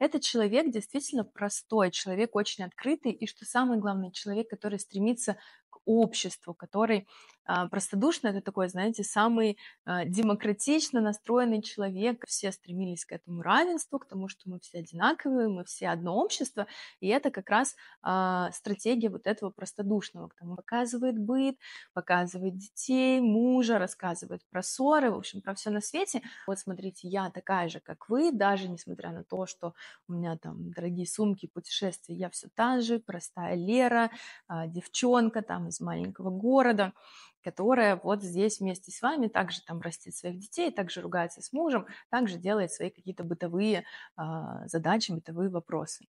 Этот человек действительно простой, человек очень открытый, и что самое главное, человек, который стремится обществу, который а, простодушно, это такой, знаете, самый а, демократично настроенный человек. Все стремились к этому равенству, к тому, что мы все одинаковые, мы все одно общество. И это как раз а, стратегия вот этого простодушного, к тому показывает быт, показывает детей, мужа, рассказывает про ссоры, в общем, про все на свете. Вот смотрите, я такая же, как вы, даже несмотря на то, что у меня там дорогие сумки, путешествия, я все та же, простая Лера, девчонка там из маленького города, которая вот здесь вместе с вами также там растит своих детей, также ругается с мужем, также делает свои какие-то бытовые э, задачи, бытовые вопросы.